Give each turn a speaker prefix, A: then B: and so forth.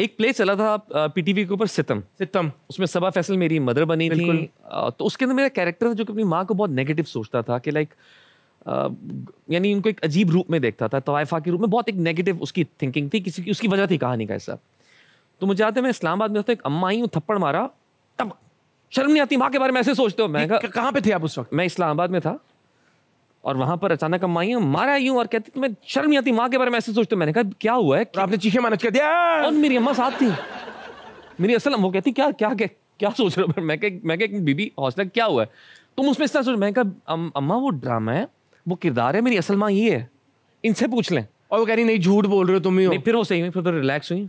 A: एक प्ले चला था पीटीवी के ऊपर सितम सितम उसमें सबा फैसल मेरी मदर बनी थी तो उसके अंदर मेरा कैरेक्टर था जो कि अपनी माँ को बहुत नेगेटिव सोचता था कि लाइक यानी उनको एक अजीब रूप में देखता था तवाइफा के रूप में बहुत एक नेगेटिव उसकी थिंकिंग थी किसी की उसकी वजह थी कहानी का ऐसा तो मुझे आते मैं इस्लामाबाद में था तो एक अम्मा आई थप्पड़ मारा तब शर्म नहीं आती माँ के बारे में ऐसे सोचते हो मैं कहाँ पे थे आप उस वक्त मैं इस्लामाबाद में था और वहां पर अचानक अम्मा मारा यूं और कहती तुम्हें शर्म नहीं आती माँ के बारे में ऐसे सोचते मैंने कहा क्या हुआ है आपने चीखे मैनेज कर दिया और मेरी अम्मा साथ थी मेरी असल वो कहती क्या क्या क्या, क्या सोच रहे हो मैं मैं बीबी हौसला क्या हुआ है तुम उसमें इस तरह सोच मैं कहा अम्मा वो ड्रामा है वो किरदार है मेरी असल माँ ये है इनसे पूछ लें और वो कह रही नहीं झूठ बोल रहे हो तुम ही हो फिर वो सही हुई फिर तो रिलैक्स हुई